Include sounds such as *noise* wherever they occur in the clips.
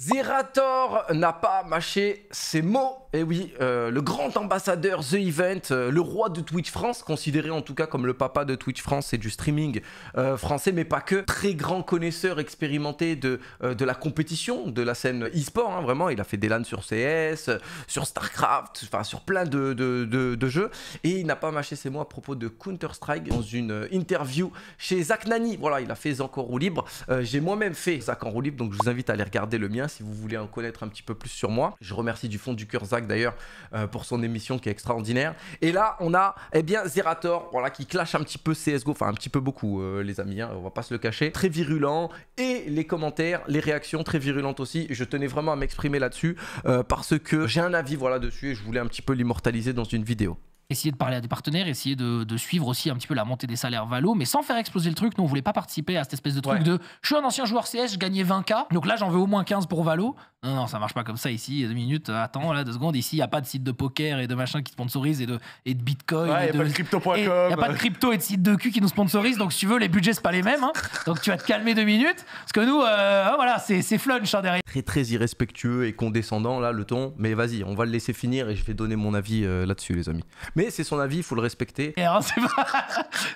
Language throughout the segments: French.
Zerator n'a pas mâché ses mots. Et eh oui, euh, le grand ambassadeur The Event, euh, le roi de Twitch France, considéré en tout cas comme le papa de Twitch France et du streaming euh, français, mais pas que. Très grand connaisseur expérimenté de, de la compétition, de la scène e-sport, hein, vraiment. Il a fait des LAN sur CS, sur StarCraft, enfin sur plein de, de jeux. Et il n'a pas mâché ses mots à propos de Counter-Strike dans une interview chez Zach Nani. Voilà, il a fait Zach en roue libre. J'ai moi-même fait Zach en roue libre, donc je vous invite à aller regarder le mien si vous voulez en connaître un petit peu plus sur moi. Je remercie du fond du cœur Zach d'ailleurs euh, pour son émission qui est extraordinaire. Et là, on a eh bien Zerator, voilà, qui clash un petit peu CSGO, enfin un petit peu beaucoup, euh, les amis, hein, on va pas se le cacher. Très virulent et les commentaires, les réactions très virulentes aussi. Je tenais vraiment à m'exprimer là-dessus euh, parce que j'ai un avis voilà dessus et je voulais un petit peu l'immortaliser dans une vidéo essayer de parler à des partenaires, essayer de, suivre aussi un petit peu la montée des salaires valo, mais sans faire exploser le truc. Nous, on voulait pas participer à cette espèce de truc de je suis un ancien joueur CS, je gagnais 20K, donc là j'en veux au moins 15 pour valo. Non, non, ça marche pas comme ça ici. Deux minutes, euh, attends, là, deux secondes. Ici, il n'y a pas de site de poker et de machin qui sponsorise et de, et de bitcoin. Ouais, n'y a pas de crypto.com. Il n'y a pas de crypto et de site de cul qui nous sponsorise. Donc, si tu veux, les budgets, c'est pas les mêmes. Hein. Donc, tu vas te calmer deux minutes. Parce que nous, euh, hein, voilà, c'est, flunch hein, derrière. Très, très irrespectueux et condescendant, là, le ton. Mais vas-y, on va le laisser finir et je vais donner mon avis euh, là-dessus, les amis. Mais c'est son avis, il faut le respecter. Et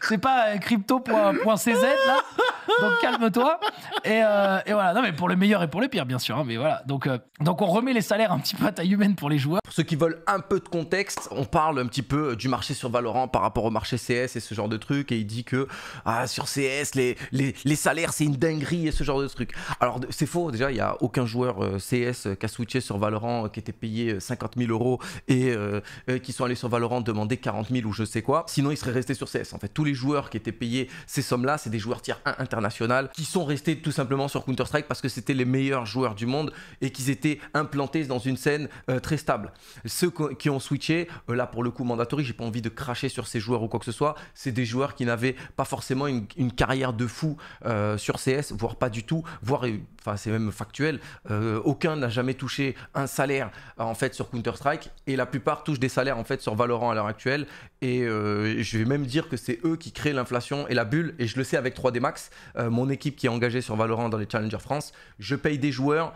c'est pas, *laughs* pas crypto.cz, là. Donc, calme-toi. Et, et, voilà. Non, mais pour le meilleur et pour le pire, bien sûr. mais voilà. Euh, donc, on remet les salaires un petit peu à taille humaine pour les joueurs. Pour ceux qui veulent un peu de contexte, on parle un petit peu euh, du marché sur Valorant par rapport au marché CS et ce genre de trucs. Et il dit que ah, sur CS, les, les, salaires, c'est une dinguerie et ce genre de trucs. Alors c'est faux, déjà, il n'y a aucun joueur euh, CS qui a switché sur Valorant qui était payé 50 000 euros et qui sont allés sur Valorant demander 40 000 ou je sais quoi. Sinon, ils seraient restés sur CS. En fait, tous les joueurs qui étaient payés ces sommes-là, c'est des joueurs tiers 1 international qui sont restés tout simplement sur Counter-Strike parce que c'était les meilleurs joueurs du monde et qu'ils étaient implantés dans une scène euh, très stable. Ceux qui ont switché, euh, là pour le coup mandatory, j'ai pas envie de cracher sur ces joueurs ou quoi que ce soit, c'est des joueurs qui n'avaient pas forcément une, carrière de fou euh, sur CS, voire pas du tout, voire, enfin c'est même factuel, aucun n'a jamais touché un salaire en fait sur Counter-Strike et la plupart touchent des salaires en fait sur Valorant à l'heure actuelle et je vais même dire que c'est eux qui créent l'inflation et la bulle et je le sais avec 3D Max, mon équipe qui est engagée sur Valorant dans les Challenger France, je paye des joueurs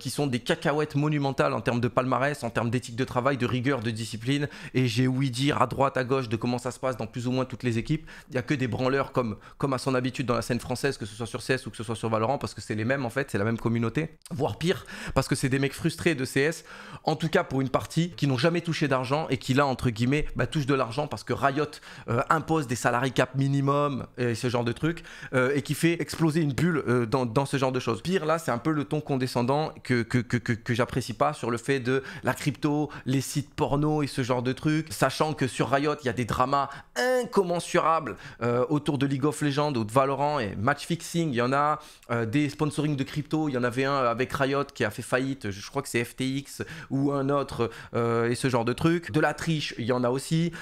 qui sont des cacahuètes monumentales en termes de palmarès, en termes d'éthique de travail, de rigueur, de discipline. Et j'ai ouï dire à droite, à gauche de comment ça se passe dans plus ou moins toutes les équipes. Il n'y a que des branleurs comme, comme à son habitude dans la scène française, que ce soit sur CS ou que ce soit sur Valorant, parce que c'est les mêmes en fait, c'est la même communauté. Voire pire, parce que c'est des mecs frustrés de CS, en tout cas pour une partie, qui n'ont jamais touché d'argent et qui là, entre guillemets, bah, touchent de l'argent parce que Riot euh, impose des salariés cap minimum et ce genre de trucs, euh, et qui fait exploser une bulle euh, dans, dans ce genre de choses. Pire là, c'est un peu le ton condescendant que que, j'apprécie pas sur le fait de la crypto, les sites porno et ce genre de trucs, sachant que sur Riot, il y a des dramas incommensurables euh, autour de League of Legends ou de Valorant et match fixing, il y en a, euh, des sponsoring de crypto, il y en avait un avec Riot qui a fait faillite, je crois que c'est FTX ou un autre euh, et ce genre de trucs, de la triche, il y en a aussi,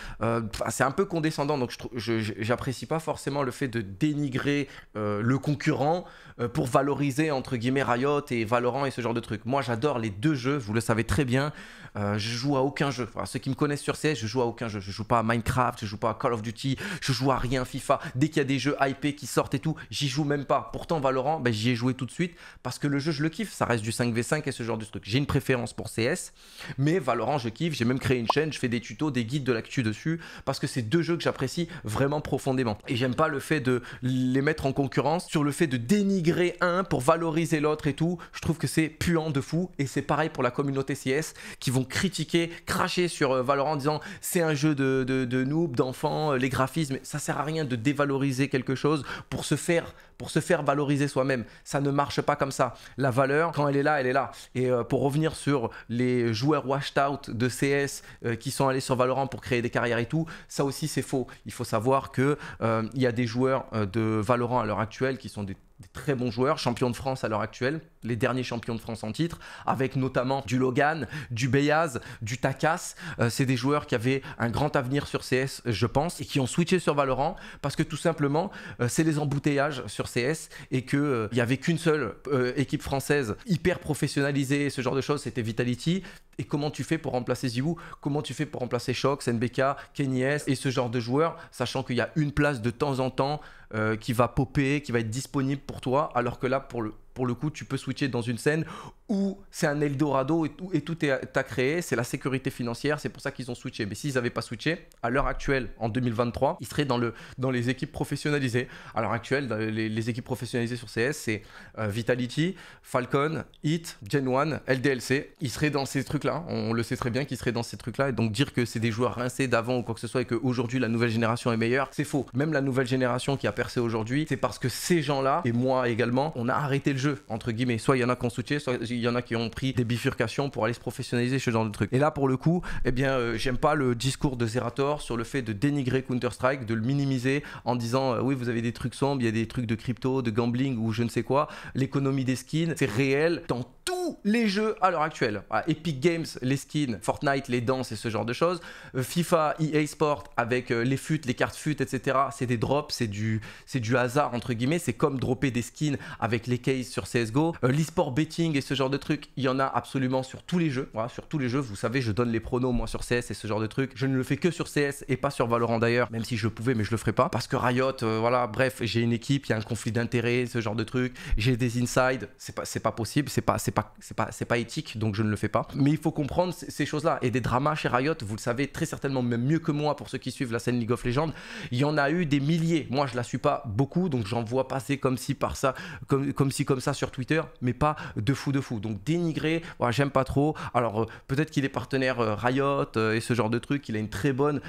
c'est un peu condescendant, donc j'apprécie pas forcément le fait de dénigrer le concurrent pour valoriser entre guillemets Riot et Valorant et ce genre de trucs moi, j'adore les deux jeux, vous le savez très bien. Euh, je joue à aucun jeu. ceux qui me connaissent sur CS, je joue à aucun jeu. Je joue pas à Minecraft, je joue pas à Call of Duty, je joue à rien FIFA. Dès qu'il y a des jeux hypés qui sortent et tout, j'y joue même pas. Pourtant, Valorant, ben, j'y ai joué tout de suite parce que le jeu, je le kiffe. Ça reste du 5v5 et ce genre de truc. J'ai une préférence pour CS, mais Valorant, je kiffe. J'ai même créé une chaîne, je fais des tutos, des guides de l'actu dessus parce que c'est deux jeux que j'apprécie vraiment profondément. Et j'aime pas le fait de les mettre en concurrence sur le fait de dénigrer un pour valoriser l'autre et tout. Je trouve que c'est pur de fou. Et c'est pareil pour la communauté CS qui vont critiquer, cracher sur euh, Valorant en disant c'est un jeu de, noob, d'enfants, euh, les graphismes. Ça sert à rien de dévaloriser quelque chose pour se faire pour se faire valoriser soi-même. Ça ne marche pas comme ça. La valeur, quand elle est là, elle est là. Et euh, pour revenir sur les joueurs washed out de CS qui sont allés sur Valorant pour créer des carrières et tout, ça aussi c'est faux. Il faut savoir que il y a des joueurs de Valorant à l'heure actuelle qui sont des des très bons joueurs, champions de France à l'heure actuelle, les derniers champions de France en titre, avec notamment du Logan, du Beyaz, du Takas. Euh, c'est des joueurs qui avaient un grand avenir sur CS, je pense, et qui ont switché sur Valorant parce que tout simplement, euh, c'est les embouteillages sur CS et qu'il euh, n'y avait qu'une seule équipe française hyper professionnalisée, ce genre de choses, c'était Vitality et comment tu fais pour remplacer ZywOo Comment tu fais pour remplacer Shox, NBK, S et ce genre de joueurs, sachant qu'il y a une place de temps en temps euh, qui va popper, qui va être disponible pour toi, alors que là, pour le, pour le coup, tu peux switcher dans une scène où c'est un Eldorado et tout, est à créer. C'est la sécurité financière. C'est pour ça qu'ils ont switché. Mais s'ils n'avaient pas switché, à l'heure actuelle, en 2023, ils seraient dans, le, dans les équipes professionnalisées. À l'heure actuelle, les, équipes professionnalisées sur CS, c'est euh, Vitality, Falcon, Hit, Gen 1, LDLC. Ils seraient dans ces trucs-là. On, le sait très bien qu'ils seraient dans ces trucs-là. Et donc, dire que c'est des joueurs rincés d'avant ou quoi que ce soit et aujourd'hui la nouvelle génération est meilleure, c'est faux. Même la nouvelle génération qui a percé aujourd'hui, c'est parce que ces gens-là, et moi également, on a arrêté le jeu entre guillemets. Soit il y en a qui ont soutien, soit il y en a qui ont pris des bifurcations pour aller se professionnaliser, ce genre de truc. Et là, pour le coup, eh bien, euh, j'aime pas le discours de Zerator sur le fait de dénigrer Counter-Strike, de le minimiser en disant euh, oui, vous avez des trucs sombres, il y a des trucs de crypto, de gambling ou je ne sais quoi. L'économie des skins, c'est réel dans tous les jeux à l'heure actuelle. à ah, Epic Games, les skins, Fortnite, les danses et ce genre de choses. Euh, FIFA, EA Sport avec les futs, les cartes futs etc. C'est des drops, c'est du, c'est du hasard entre guillemets. C'est comme dropper des skins avec les cases sur CSGO. Euh, l'esport betting et ce genre de trucs, il y en a absolument sur tous les jeux. Voilà, sur tous les jeux, vous savez, je donne les pronos moi sur CS et ce genre de trucs. Je ne le fais que sur CS et pas sur Valorant d'ailleurs, même si je pouvais, mais je le ferai pas. Parce que Riot, euh, voilà, bref, j'ai une équipe, il y a un conflit d'intérêts, ce genre de trucs. J'ai des insides, c'est pas, pas possible, c'est pas, pas, pas, pas éthique, donc je ne le fais pas. Mais il faut comprendre ces choses-là. Et des dramas chez Riot, vous le savez très certainement, même mieux que moi pour ceux qui suivent la scène League of Legends, il y en a eu des milliers. Moi, je la suis pas beaucoup, donc j'en vois passer comme si par ça, comme, comme si comme ça sur Twitter, mais pas de fou de fou. Donc dénigrer, moi j'aime pas trop. Alors euh, peut-être qu'il est partenaire euh, Riot euh, et ce genre de truc, il a une très bonne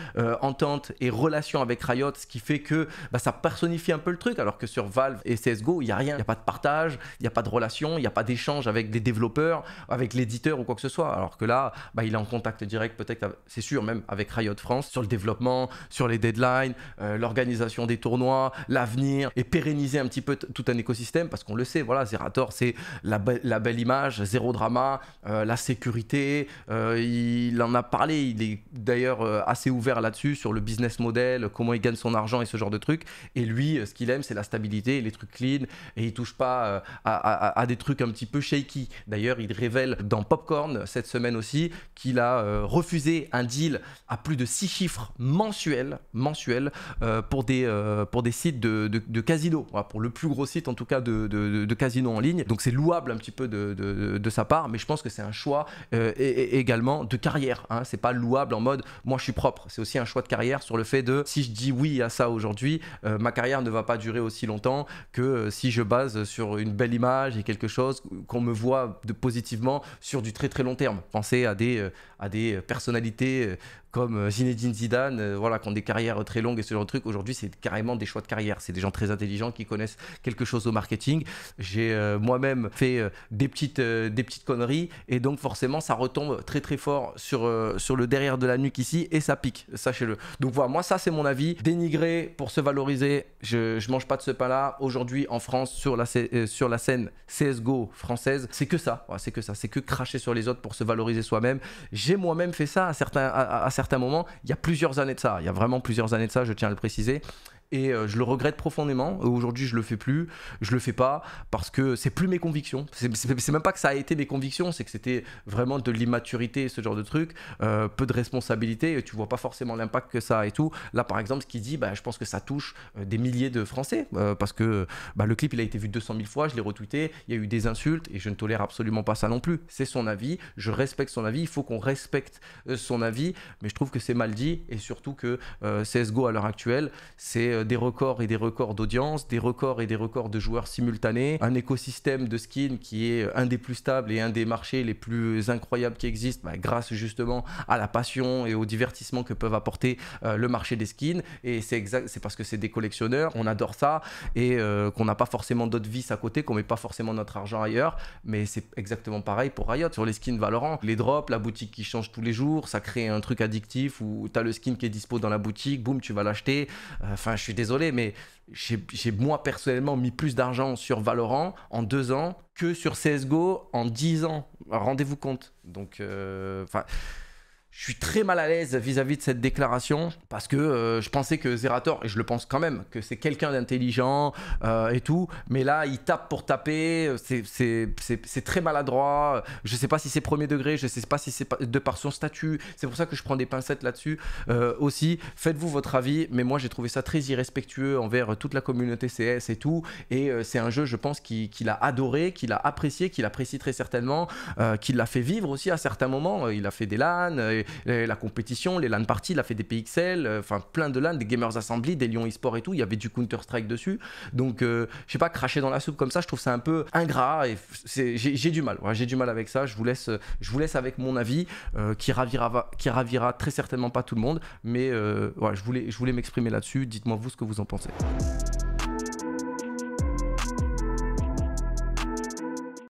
entente et relation avec Riot, ce qui fait que bah, ça personnifie un peu le truc, alors que sur Valve et CSGO, il n'y a rien, il n'y a pas de partage, il n'y a pas de relation, il n'y a pas d'échange avec des développeurs, avec l'éditeur ou quoi que ce soit. Alors que là, bah, il est en contact direct, peut-être, c'est sûr, même avec Riot France, sur le développement, sur les deadlines, l'organisation des tournois, l'avenir, et pérenniser un petit peu tout un écosystème, parce qu'on le sait, voilà, Zerator, c'est la, belle image, zéro drama, euh, la sécurité. Euh, il en a parlé, il est d'ailleurs euh, assez ouvert là-dessus, sur le business model, comment il gagne son argent et ce genre de trucs. Et lui, ce qu'il aime, c'est la stabilité, les trucs clean, et il touche pas à, des trucs un petit peu shaky. D'ailleurs, il révèle dans Popcorn cette semaine aussi qu'il a refusé un deal à plus de 6 chiffres mensuels, mensuels pour, des, pour des sites de, de, casino, pour le plus gros site en tout cas de, de, de en ligne. Donc c'est louable un petit peu de, sa part, mais je pense que c'est un choix euh, également de carrière. Hein. C'est pas louable en mode moi je suis propre. C'est aussi un choix de carrière sur le fait de si je dis oui à ça aujourd'hui, euh, ma carrière ne va pas durer aussi longtemps que euh, si je base sur une belle image et quelque chose qu'on me voit de positivement sur du très très long terme. Pensez à des, à des personnalités comme euh, Zinedine Zidane, euh, voilà, qui ont des carrières très longues et ce genre de trucs. Aujourd'hui, c'est carrément des choix de carrière. C'est des gens très intelligents qui connaissent quelque chose au marketing. J'ai euh, moi-même fait des, petites, des petites conneries et donc forcément, ça retombe très très fort sur, sur le derrière de la nuque ici et ça pique, sachez-le. Donc voilà, moi, ça, c'est mon avis. Dénigrer pour se valoriser, je, ne mange pas de ce pain-là. Aujourd'hui, en France, sur la, sur la scène CSGO française, c'est que ça. c'est que ça. C'est que cracher sur les autres pour se valoriser soi-même. J'ai moi-même fait ça à certains certains moments, il y a plusieurs années de ça, il y a vraiment plusieurs années de ça, je tiens à le préciser, et euh, je le regrette profondément. Aujourd'hui, je le fais plus, je le fais pas parce que c'est plus mes convictions. C'est même pas que ça a été mes convictions, c'est que c'était vraiment de l'immaturité, ce genre de truc, euh, peu de responsabilité. Et tu vois pas forcément l'impact que ça a et tout. Là, par exemple, ce qu'il dit, bah, je pense que ça touche euh, des milliers de Français parce que bah, le clip il a été vu 200 000 fois, je l'ai retweeté, il y a eu des insultes et je ne tolère absolument pas ça non plus. C'est son avis, je respecte son avis, il faut qu'on respecte son avis, mais je trouve que c'est mal dit et surtout que CSGO à l'heure actuelle, c'est euh, des records et des records d'audience, des records et des records de joueurs simultanés, un écosystème de skins qui est euh, un des plus stables et un des marchés les plus incroyables qui existent, bah, grâce justement à la passion et au divertissement que peuvent apporter euh, le marché des skins. Et c'est exact, c'est parce que c'est des collectionneurs, on adore ça et qu'on n'a pas forcément d'autres vices à côté, qu'on met pas forcément notre argent ailleurs. Mais c'est exactement pareil pour Riot sur les skins Valorant, les drops, la boutique qui change tous les jours, ça crée un truc addictif où tu as le skin qui est dispo dans la boutique, boum, tu vas l'acheter. Enfin, suis désolé, mais j'ai moi personnellement mis plus d'argent sur Valorant en deux ans que sur CSGO en dix ans. Rendez-vous compte. Donc, euh, enfin je suis très mal à l'aise vis-à-vis de cette déclaration parce que euh, je pensais que Zerator, et je le pense quand même, que c'est quelqu'un d'intelligent euh, et tout, mais là il tape pour taper, euh, c'est très maladroit, je ne sais pas si c'est premier degré, je ne sais pas si c'est de par son statut, c'est pour ça que je prends des pincettes là-dessus aussi. Faites-vous votre avis, mais moi j'ai trouvé ça très irrespectueux envers toute la communauté CS et tout, et c'est un jeu, je pense, qu'il a adoré, qu'il a apprécié, qu'il apprécie très certainement, qu'il l'a fait vivre aussi à certains moments, il a fait des LAN, et, la compétition, les LAN parties, la PXL, euh, enfin plein de LAN, des Gamers Assembly, des Lyon eSport et tout. Il y avait du Counter-Strike dessus. Donc, euh, je sais pas, cracher dans la soupe comme ça, je trouve ça un peu ingrat et j'ai du mal. j'ai du mal avec ça. Je vous laisse, je vous laisse avec mon avis euh, qui, ravira, qui ravira très certainement pas tout le monde. Mais ouais, je voulais, je voulais m'exprimer là-dessus. Dites-moi vous ce que vous en pensez.